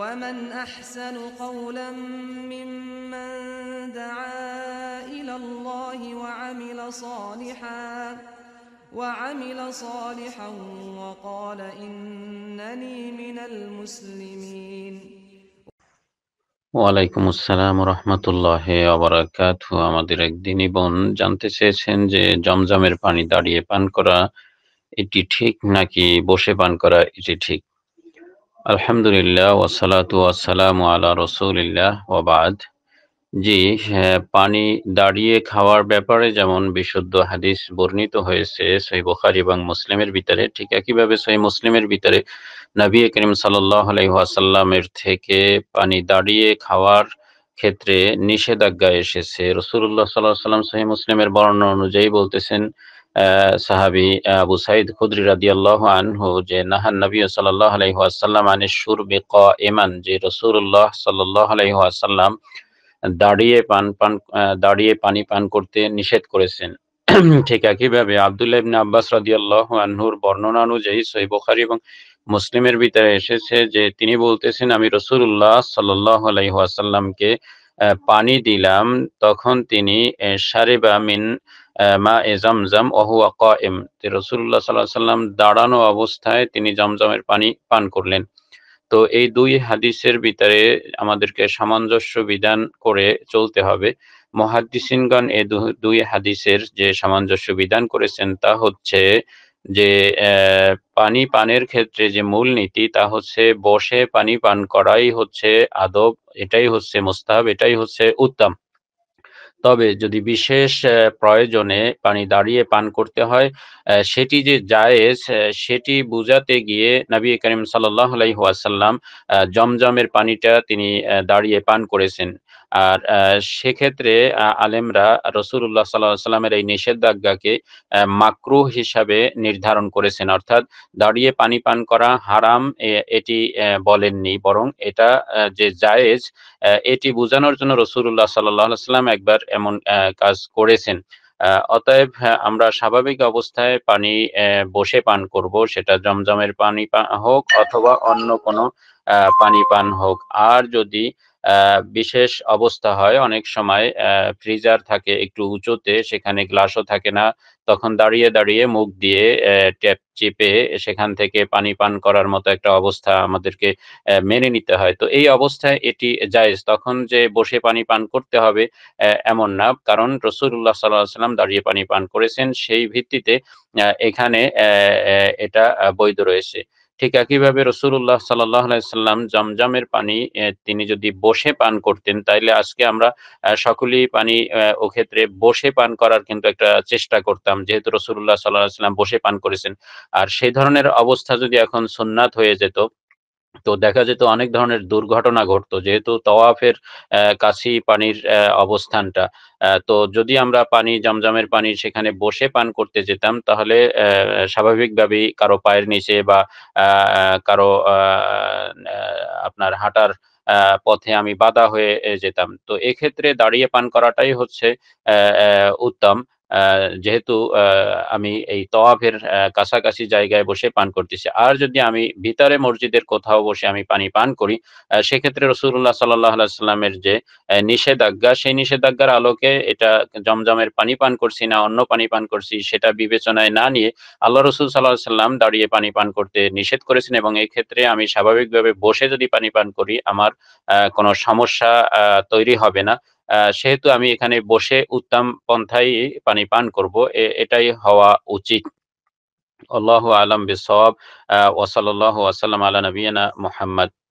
ومن احسن قولا ممن دعا الى الله وعمل صالحا وعمل صالحا وقال انني من المسلمين ওয়ালাইকুম আসসালাম রহমতুল্লাহ আবরাকাত আমাদের একদিনই বোন জানতে চেয়েছেন যে জমজমের পানি দাঁড়িয়ে পান করা এটি ঠিক নাকি বসে পান করা এটি ঠিক আলহামদুলিল্লাহ ওসালাতু আসসালাম আলা রসুলিল্লাহ ওবাদ জি হ্যাঁ, পানি দাঁড়িয়ে খাওয়ার ব্যাপারে যেমন বিশুদ্ধ হাদিস বর্ণিত হয়েছে সহি বুখারি এবং মুসলিমের ভিতরে ঠিক একইভাবে সহি মুসলিমের ভিতরে নবী করিম সাল্লাহ থেকে পানি দাঁড়িয়ে খাওয়ার ক্ষেত্রে নিষেধাজ্ঞা এসেছে রসুল্লাহ সাল্লাহ সাল্লাম সহি মুসলিমের বর্ণনা অনুযায়ী বলতেছেন সাহাবি আবু সাইদ খুদ্রি রাদি আল্লাহ আনহু যে নাহান নবী সাল্লাহ আলহি আসাল্লাম আনে ক এমান যে সাল্লাহ আলহি আসাল্লাম দাঁড়িয়ে পান পান দাঁড়িয়ে পানি পান করতে নিষেধ করেছেন ঠিক একইভাবে আবদুল্লাহ ইবনে আব্বাস আল্লাহ আনহুর বর্ণনা অনুযায়ী সহি এবং মুসলিমের ভিতরে এসেছে যে তিনি বলতেছেন আমি রসুল্লাহ সাল্লাহ আলহি আসাল্লামকে পানি দিলাম তখন তিনি সারিবা মিন মা এ জমজম অহুয়া কয়েম রসুল্লাহ সাল্লাহ সাল্লাম দাঁড়ানো অবস্থায় তিনি জমজমের পানি পান করলেন তো এই দুই হাদিসের ভিতরে আমাদেরকে সামঞ্জস্য বিধান করে চলতে হবে মহাদিসিনগণ এ দুই হাদিসের যে সামঞ্জস্য বিধান করেছেন তা হচ্ছে যে পানি পানের ক্ষেত্রে যে মূল নীতি তা হচ্ছে বসে পানি পান করাই হচ্ছে আদব এটাই হচ্ছে মোস্তাহাব এটাই হচ্ছে উত্তম তবে যদি বিশেষ প্রয়োজনে পানি দাঁড়িয়ে পান করতে হয় সেটি যে জায়েজ সেটি বুঝাতে গিয়ে নবী করিম সাল্লাহ আলাইহাসাল্লাম জমজমের পানিটা তিনি দাঁড়িয়ে পান করেছেন আর সেক্ষেত্রে আলেমরা রসুল্লাহ সাল্লাহ সাল্লামের এই নিষেধাজ্ঞাকে মাকরু হিসাবে নির্ধারণ করেছেন অর্থাৎ দাঁড়িয়ে পানি পান করা হারাম এটি বলেননি বরং এটা যে জায়েজ এটি বোঝানোর জন্য রসুল্লাহ সাল্লাহ সাল্লাম একবার এমন কাজ করেছেন অতএব আমরা স্বাভাবিক অবস্থায় পানি বসে পান করব সেটা জমজমের পানি হোক অথবা অন্য কোনো পানি পান হোক আর যদি বিশেষ অবস্থা হয় অনেক সময় ফ্রিজার থাকে একটু উঁচুতে সেখানে গ্লাসও থাকে না তখন দাঁড়িয়ে দাঁড়িয়ে মুখ দিয়ে ট্যাপ চেপে সেখান থেকে পানি পান করার মতো একটা অবস্থা আমাদেরকে মেনে নিতে হয় তো এই অবস্থায় এটি যায় তখন যে বসে পানি পান করতে হবে এমন না কারণ রসুল্লাহ সাল্লাহ সাল্লাম দাঁড়িয়ে পানি পান করেছেন সেই ভিত্তিতে এখানে এটা বৈধ রয়েছে ঠিক একইভাবে রসুল্লাহ সাল্লাম জমজমের পানি তিনি যদি বসে পান করতেন তাইলে আজকে আমরা সকলেই পানি ও ক্ষেত্রে বসে পান করার কিন্তু একটা চেষ্টা করতাম যেহেতু রসুল্লাহ সাল্লাহ সাল্লাম বসে পান করেছেন আর সেই ধরনের অবস্থা যদি এখন সোননাথ হয়ে যেত থাকতো দেখা যেত অনেক ধরনের দুর্ঘটনা ঘটতো যেহেতু তওয়াফের কাছি পানির অবস্থানটা তো যদি আমরা পানি জমজমের পানি সেখানে বসে পান করতে যেতাম তাহলে স্বাভাবিকভাবেই কারো পায়ের নিচে বা কারো আপনার হাঁটার পথে আমি বাধা হয়ে যেতাম তো এক্ষেত্রে দাঁড়িয়ে পান করাটাই হচ্ছে উত্তম যেহেতু আমি এই তওয়াফের কাছাকাছি জায়গায় বসে পান করতেছি আর যদি আমি ভিতরে মসজিদের কোথাও বসে আমি পানি পান করি সেক্ষেত্রে রসুল্লাহ সাল্লামের যে নিষেধাজ্ঞা সেই নিষেধাজ্ঞার আলোকে এটা জমজমের পানি পান করছি না অন্য পানি পান করছি সেটা বিবেচনায় না নিয়ে আল্লাহ রসুল সাল্লাহ সাল্লাম দাঁড়িয়ে পানি পান করতে নিষেধ করেছেন এবং এই ক্ষেত্রে আমি স্বাভাবিকভাবে বসে যদি পানি পান করি আমার কোনো সমস্যা তৈরি হবে না সেহেতু আমি এখানে বসে উত্তম পন্থাই পানি পান করব এটাই হওয়া উচিত আল্লাহ আলম বিসব ওসলাল্লাহ ওয়াসাল্লাম আল্লাহ নবীনা মোহাম্মদ